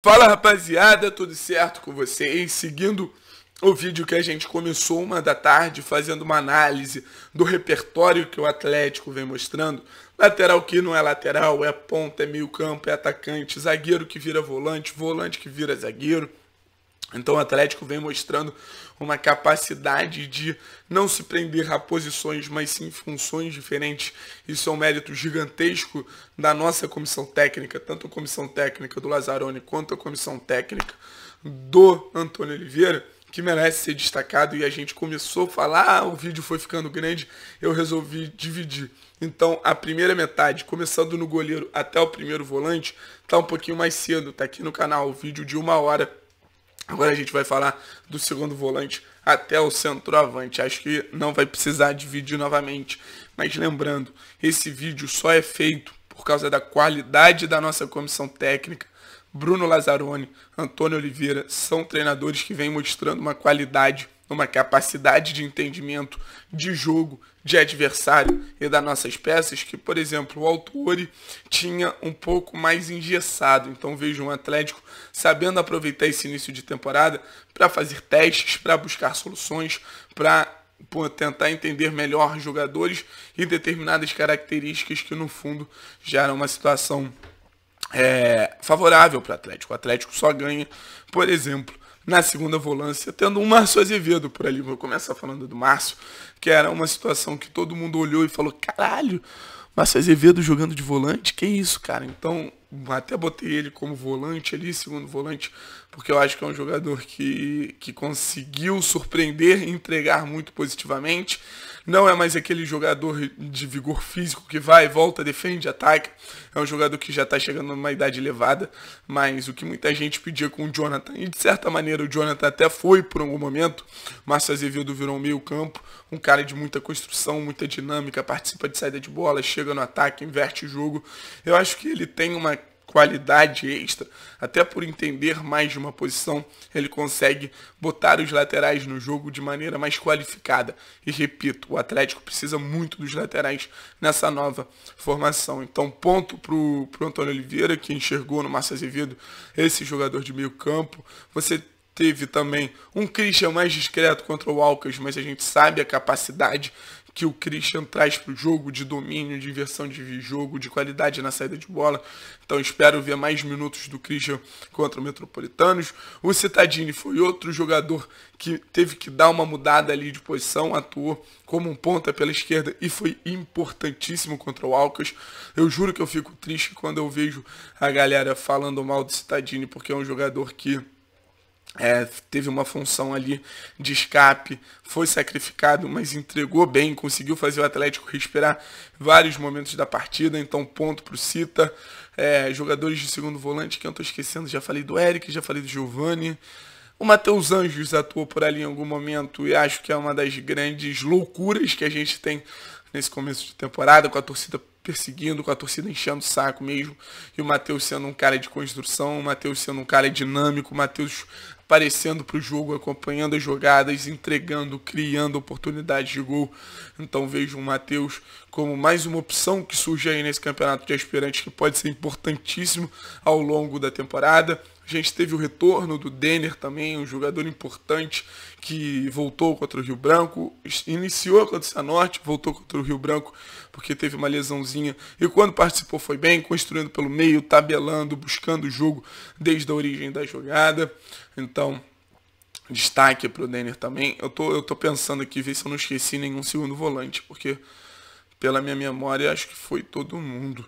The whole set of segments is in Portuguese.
Fala rapaziada, tudo certo com vocês? Seguindo o vídeo que a gente começou uma da tarde fazendo uma análise do repertório que o Atlético vem mostrando. Lateral que não é lateral, é ponta, é meio campo, é atacante, zagueiro que vira volante, volante que vira zagueiro. Então o Atlético vem mostrando uma capacidade de não se prender a posições, mas sim funções diferentes. Isso é um mérito gigantesco da nossa comissão técnica, tanto a comissão técnica do Lazzaroni quanto a comissão técnica do Antônio Oliveira, que merece ser destacado e a gente começou a falar, ah, o vídeo foi ficando grande, eu resolvi dividir. Então, a primeira metade, começando no goleiro até o primeiro volante, tá um pouquinho mais cedo, tá aqui no canal, o vídeo de uma hora Agora a gente vai falar do segundo volante até o centroavante. Acho que não vai precisar dividir novamente. Mas lembrando, esse vídeo só é feito por causa da qualidade da nossa comissão técnica. Bruno Lazzaroni, Antônio Oliveira são treinadores que vêm mostrando uma qualidade numa capacidade de entendimento de jogo, de adversário e das nossas peças, que, por exemplo, o Altuori tinha um pouco mais engessado. Então vejo um Atlético sabendo aproveitar esse início de temporada para fazer testes, para buscar soluções, para tentar entender melhor jogadores e determinadas características que no fundo geram uma situação é, favorável para o Atlético. O Atlético só ganha, por exemplo, na segunda volância, tendo um Márcio Azevedo por ali. Vou começar falando do Márcio, que era uma situação que todo mundo olhou e falou: caralho, Márcio Azevedo jogando de volante, que isso, cara? Então, até botei ele como volante ali, segundo volante, porque eu acho que é um jogador que, que conseguiu surpreender e entregar muito positivamente. Não é mais aquele jogador de vigor físico que vai, volta, defende, ataca. É um jogador que já está chegando numa idade elevada. Mas o que muita gente pedia com o Jonathan, e de certa maneira o Jonathan até foi por algum momento, Márcio Azevedo virou um meio campo, um cara de muita construção, muita dinâmica, participa de saída de bola, chega no ataque, inverte o jogo. Eu acho que ele tem uma qualidade extra. Até por entender mais de uma posição, ele consegue botar os laterais no jogo de maneira mais qualificada. E repito, o Atlético precisa muito dos laterais nessa nova formação. Então, ponto para o Antônio Oliveira, que enxergou no Márcio Azevedo esse jogador de meio campo. Você teve também um Christian mais discreto contra o Alcas, mas a gente sabe a capacidade que o Christian traz para o jogo de domínio, de inversão de jogo, de qualidade na saída de bola. Então espero ver mais minutos do Christian contra o Metropolitanos. O Citadini foi outro jogador que teve que dar uma mudada ali de posição, atuou como um ponta pela esquerda e foi importantíssimo contra o Alcas. Eu juro que eu fico triste quando eu vejo a galera falando mal do Citadini, porque é um jogador que é, teve uma função ali de escape, foi sacrificado, mas entregou bem, conseguiu fazer o Atlético respirar vários momentos da partida, então ponto para o Cita. É, jogadores de segundo volante que eu estou esquecendo, já falei do Eric, já falei do Giovani. O Matheus Anjos atuou por ali em algum momento e acho que é uma das grandes loucuras que a gente tem nesse começo de temporada, com a torcida perseguindo, com a torcida enchendo o saco mesmo. E o Matheus sendo um cara de construção, o Matheus sendo um cara dinâmico, o Matheus aparecendo para o jogo, acompanhando as jogadas, entregando, criando oportunidades de gol. Então vejo o Matheus como mais uma opção que surge aí nesse campeonato de aspirantes que pode ser importantíssimo ao longo da temporada. A gente teve o retorno do Denner também, um jogador importante que voltou contra o Rio Branco, iniciou contra o Cianorte, voltou contra o Rio Branco porque teve uma lesãozinha. E quando participou foi bem, construindo pelo meio, tabelando, buscando o jogo desde a origem da jogada. Então, destaque para o Denner também. Eu tô, eu tô pensando aqui, ver se eu não esqueci nenhum segundo volante, porque pela minha memória acho que foi todo mundo.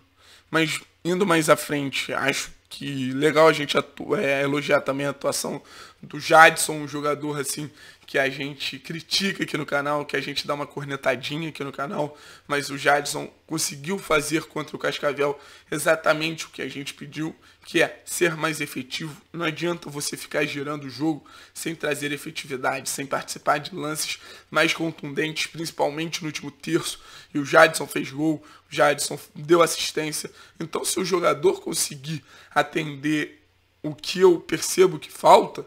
Mas indo mais à frente, acho que legal a gente é, elogiar também a atuação do Jadson, um jogador assim que a gente critica aqui no canal, que a gente dá uma cornetadinha aqui no canal, mas o Jadson conseguiu fazer contra o Cascavel exatamente o que a gente pediu, que é ser mais efetivo. Não adianta você ficar girando o jogo sem trazer efetividade, sem participar de lances mais contundentes, principalmente no último terço. E o Jadson fez gol, o Jadson deu assistência. Então, se o jogador conseguir atender o que eu percebo que falta,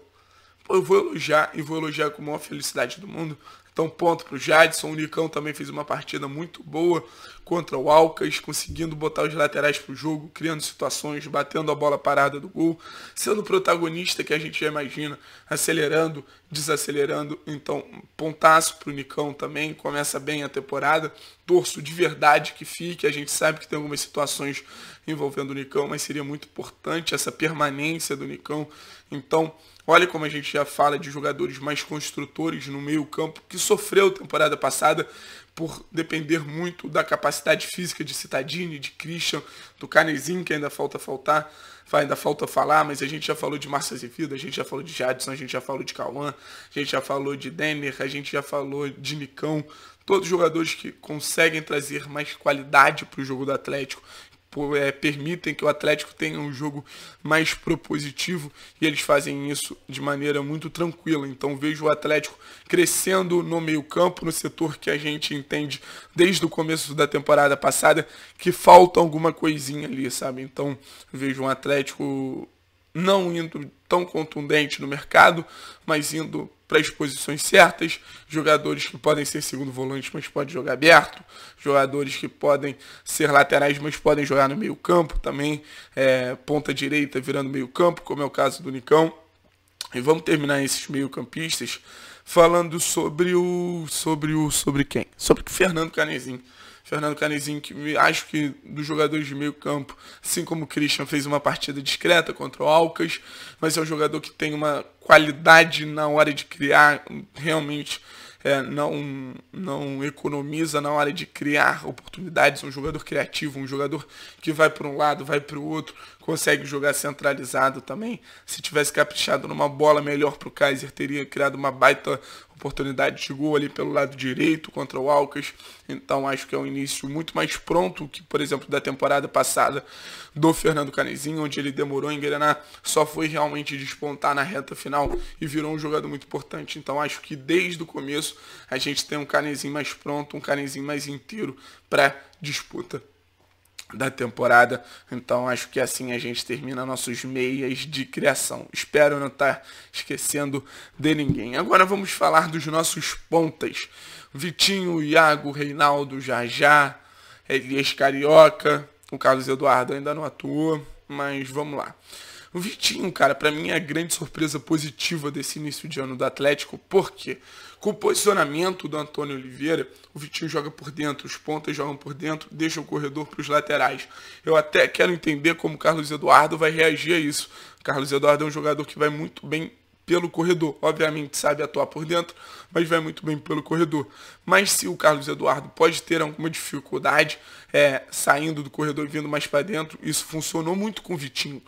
eu vou elogiar e vou elogiar com a maior felicidade do mundo. Então, ponto para o Jadson. O Nicão também fez uma partida muito boa contra o Alcas, conseguindo botar os laterais para o jogo, criando situações, batendo a bola parada do gol, sendo protagonista que a gente já imagina, acelerando, desacelerando. Então, pontaço para o Nicão também. Começa bem a temporada. Torço de verdade que fique. A gente sabe que tem algumas situações envolvendo o Nicão, mas seria muito importante essa permanência do Nicão. Então, Olha como a gente já fala de jogadores mais construtores no meio-campo que sofreu temporada passada por depender muito da capacidade física de Citadini, de Christian, do Canezinho, que ainda falta faltar, ainda falta falar, mas a gente já falou de Márcio Zevida, a gente já falou de Jadson, a gente já falou de Cauã, a gente já falou de Denner, a gente já falou de Nicão, todos jogadores que conseguem trazer mais qualidade para o jogo do Atlético, é, permitem que o Atlético tenha um jogo mais propositivo e eles fazem isso de maneira muito tranquila. Então vejo o Atlético crescendo no meio-campo, no setor que a gente entende desde o começo da temporada passada que falta alguma coisinha ali, sabe? Então vejo um Atlético não indo tão contundente no mercado, mas indo para as posições certas, jogadores que podem ser segundo volante, mas podem jogar aberto, jogadores que podem ser laterais, mas podem jogar no meio campo também, é, ponta direita virando meio campo, como é o caso do Nicão. E vamos terminar esses meio campistas falando sobre o... sobre o... sobre quem? Sobre o Fernando Canezinho. Fernando Canizinho, que acho que dos jogadores de meio campo, assim como o Christian, fez uma partida discreta contra o Alcas, mas é um jogador que tem uma qualidade na hora de criar, realmente é, não, não economiza na hora de criar oportunidades, um jogador criativo, um jogador que vai para um lado, vai para o outro, consegue jogar centralizado também. Se tivesse caprichado numa bola melhor para o Kaiser, teria criado uma baita oportunidade de gol ali pelo lado direito contra o Alcas. Então acho que é um início muito mais pronto que, por exemplo, da temporada passada do Fernando Canezinho, onde ele demorou em Guaraná, só foi realmente despontar na reta final e virou um jogador muito importante. Então acho que desde o começo a gente tem um Canezinho mais pronto, um Canezinho mais inteiro para disputa da temporada. Então acho que assim a gente termina nossos meias de criação. Espero não estar tá esquecendo de ninguém. Agora vamos falar dos nossos pontas. Vitinho, Iago, Reinaldo, Jajá, Elias Carioca. O Carlos Eduardo ainda não atua, mas vamos lá. O Vitinho, cara, para mim é a grande surpresa positiva desse início de ano do Atlético, porque com o posicionamento do Antônio Oliveira, o Vitinho joga por dentro, os pontas jogam por dentro, deixa o corredor para os laterais. Eu até quero entender como o Carlos Eduardo vai reagir a isso. O Carlos Eduardo é um jogador que vai muito bem pelo corredor. Obviamente sabe atuar por dentro, mas vai muito bem pelo corredor. Mas se o Carlos Eduardo pode ter alguma dificuldade é, saindo do corredor e vindo mais para dentro, isso funcionou muito com o Vitinho.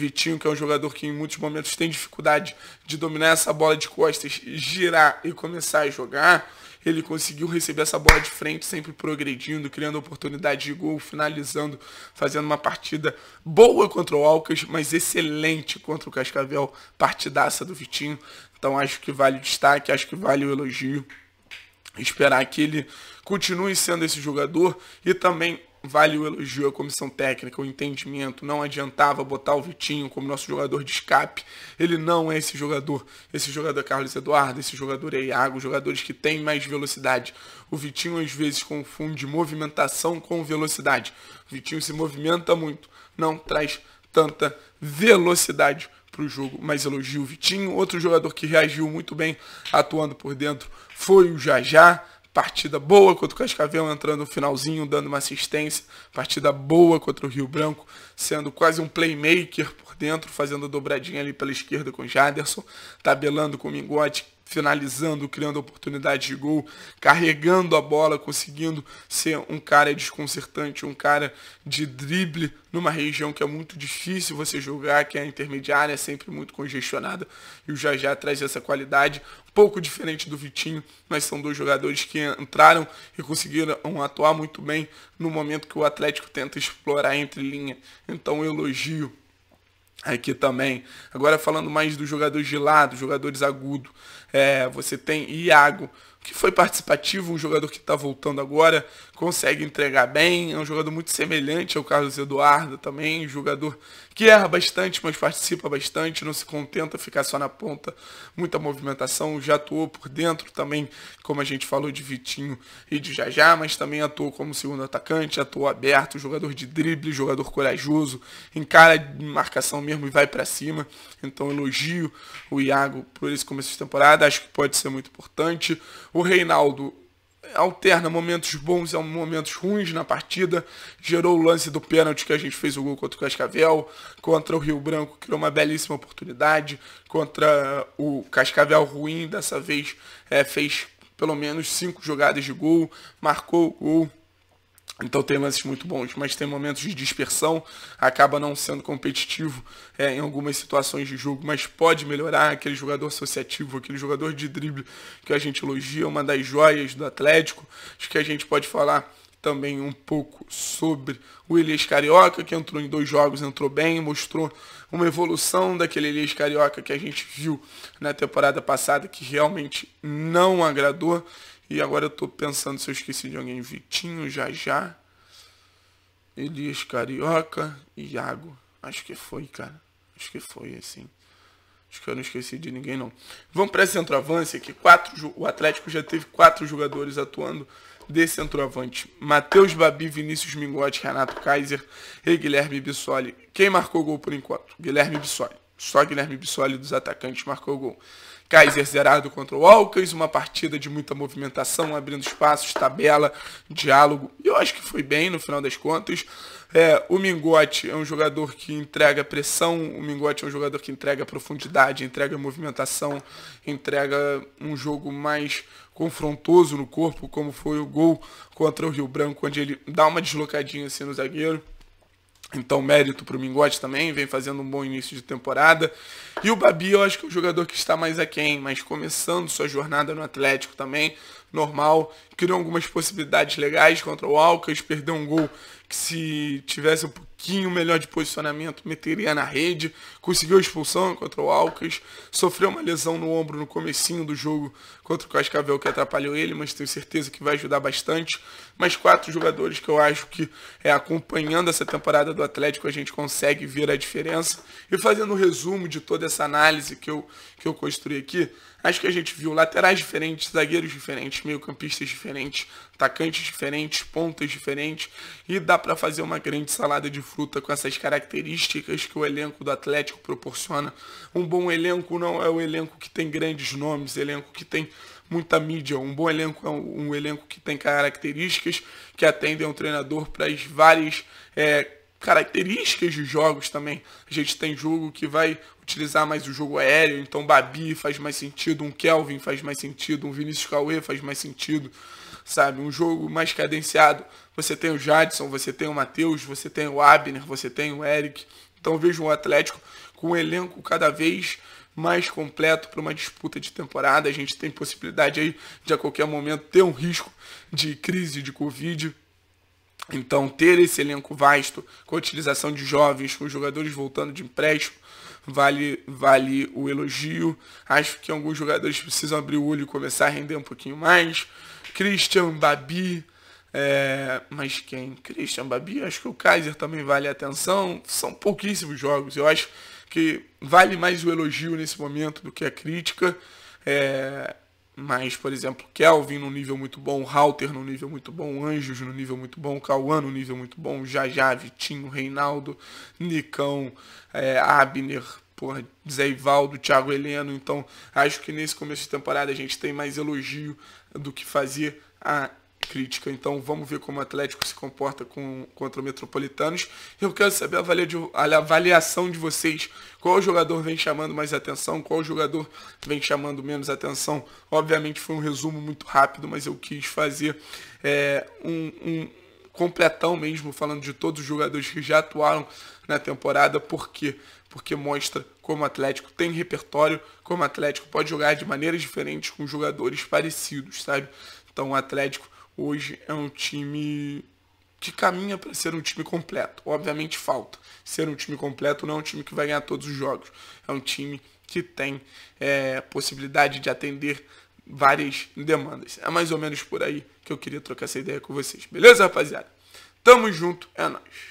Vitinho, que é um jogador que em muitos momentos tem dificuldade de dominar essa bola de costas, girar e começar a jogar, ele conseguiu receber essa bola de frente, sempre progredindo, criando oportunidade de gol, finalizando, fazendo uma partida boa contra o Alcas, mas excelente contra o Cascavel, partidaça do Vitinho. Então acho que vale o destaque, acho que vale o elogio. Esperar que ele continue sendo esse jogador e também vale o elogio à comissão técnica, o entendimento. Não adiantava botar o Vitinho como nosso jogador de escape. Ele não é esse jogador. Esse jogador é Carlos Eduardo, esse jogador é Iago, jogadores que têm mais velocidade. O Vitinho às vezes confunde movimentação com velocidade. O Vitinho se movimenta muito, não traz tanta velocidade para o jogo, mas elogio o Vitinho. Outro jogador que reagiu muito bem atuando por dentro foi o Jajá partida boa contra o Cascavel entrando no finalzinho, dando uma assistência, partida boa contra o Rio Branco, sendo quase um playmaker por dentro, fazendo dobradinha ali pela esquerda com o Jaderson, tabelando com o Mingote, finalizando, criando oportunidade de gol, carregando a bola, conseguindo ser um cara desconcertante, um cara de drible numa região que é muito difícil você jogar, que é a intermediária, é sempre muito congestionada. E o Jajá traz essa qualidade, pouco diferente do Vitinho, mas são dois jogadores que entraram e conseguiram atuar muito bem no momento que o Atlético tenta explorar entre linha. Então, elogio aqui também. Agora falando mais dos jogadores de lado, jogadores agudo, é, você tem Iago, que foi participativo, um jogador que está voltando agora, consegue entregar bem, é um jogador muito semelhante ao Carlos Eduardo também, um jogador que erra bastante, mas participa bastante, não se contenta ficar só na ponta, muita movimentação, já atuou por dentro também, como a gente falou de Vitinho e de Jajá, mas também atuou como segundo atacante, atuou aberto, jogador de drible, jogador corajoso, encara de marcação mesmo e vai para cima, então elogio o Iago por esse começo de temporada, acho que pode ser muito importante, o Reinaldo alterna momentos bons e momentos ruins na partida. Gerou o lance do pênalti que a gente fez o gol contra o Cascavel. Contra o Rio Branco, criou uma belíssima oportunidade. Contra o Cascavel ruim, dessa vez é, fez pelo menos cinco jogadas de gol, marcou o gol. Então tem lances muito bons, mas tem momentos de dispersão, acaba não sendo competitivo é, em algumas situações de jogo, mas pode melhorar aquele jogador associativo, aquele jogador de drible que a gente elogia, uma das joias do Atlético. Acho que a gente pode falar também um pouco sobre o Elias Carioca, que entrou em dois jogos, entrou bem, mostrou uma evolução daquele Elias Carioca que a gente viu na temporada passada, que realmente não agradou. E agora eu tô pensando se eu esqueci de alguém. Vitinho, Jajá, Elias Carioca e Iago. Acho que foi, cara. Acho que foi, assim. Acho que eu não esqueci de ninguém, não. Vamos para centroavante aqui. Quatro, o Atlético já teve quatro jogadores atuando de centroavante. Matheus Babi, Vinícius Mingote, Renato Kaiser e Guilherme Bissoli. Quem marcou gol por enquanto? Guilherme Bissoli. Só Guilherme Bissoli dos atacantes marcou gol. Kaiser zerado contra o Alcas, uma partida de muita movimentação, abrindo espaços, tabela, diálogo. E eu acho que foi bem no final das contas. É, o Mingote é um jogador que entrega pressão, o Mingote é um jogador que entrega profundidade, entrega movimentação, entrega um jogo mais confrontoso no corpo, como foi o gol contra o Rio Branco, onde ele dá uma deslocadinha assim no zagueiro. Então, mérito para o Mingote também, vem fazendo um bom início de temporada. E o Babi, eu acho que é o jogador que está mais aquém, mas começando sua jornada no Atlético também, normal. Criou algumas possibilidades legais contra o Alcas, perdeu um gol que se tivesse um pouquinho melhor de posicionamento, meteria na rede. Conseguiu a expulsão contra o Alcas, sofreu uma lesão no ombro no comecinho do jogo contra o Cascavel que atrapalhou ele, mas tenho certeza que vai ajudar bastante. Mais quatro jogadores que eu acho que é acompanhando essa temporada do Atlético a gente consegue ver a diferença. E fazendo um resumo de toda essa análise que eu, que eu construí aqui, Acho que a gente viu laterais diferentes, zagueiros diferentes, meio-campistas diferentes, atacantes diferentes, pontas diferentes, e dá para fazer uma grande salada de fruta com essas características que o elenco do Atlético proporciona. Um bom elenco não é o elenco que tem grandes nomes, elenco que tem muita mídia. Um bom elenco é um, elenco que tem características que atendem um treinador para as várias é, características de jogos também. A gente tem jogo que vai utilizar mais o jogo aéreo, então Babi faz mais sentido, um Kelvin faz mais sentido, um Vinícius Cauê faz mais sentido, sabe? Um jogo mais cadenciado, você tem o Jadson, você tem o Matheus, você tem o Abner, você tem o Eric. Então vejo um Atlético com um elenco cada vez mais completo para uma disputa de temporada. A gente tem possibilidade aí de a qualquer momento ter um risco de crise de Covid então, ter esse elenco vasto, com a utilização de jovens, com jogadores voltando de empréstimo, vale, vale o elogio. Acho que alguns jogadores precisam abrir o olho e começar a render um pouquinho mais. Christian, Babi, é, mas quem? Christian, Babi, acho que o Kaiser também vale a atenção. São pouquíssimos jogos. Eu acho que vale mais o elogio nesse momento do que a crítica. É, mas, por exemplo, Kelvin num nível muito bom, Halter num nível muito bom, Anjos num nível muito bom, Cauã num nível muito bom, Jajá, Vitinho, Reinaldo, Nicão, é, Abner, porra, Zé Ivaldo, Thiago Heleno. Então, acho que nesse começo de temporada a gente tem mais elogio do que fazer a crítica. Então vamos ver como o Atlético se comporta com, contra o Metropolitanos. Eu quero saber a avaliação de vocês. Qual jogador vem chamando mais atenção, qual jogador vem chamando menos atenção. Obviamente foi um resumo muito rápido, mas eu quis fazer é, um, um completão mesmo, falando de todos os jogadores que já atuaram na temporada. Por quê? Porque mostra como o Atlético tem repertório, como o Atlético pode jogar de maneiras diferentes com jogadores parecidos, sabe? Então o Atlético hoje é um time que caminha para ser um time completo. Obviamente falta. Ser um time completo não é um time que vai ganhar todos os jogos. É um time que tem é, possibilidade de atender várias demandas. É mais ou menos por aí que eu queria trocar essa ideia com vocês. Beleza, rapaziada? Tamo junto, é nóis.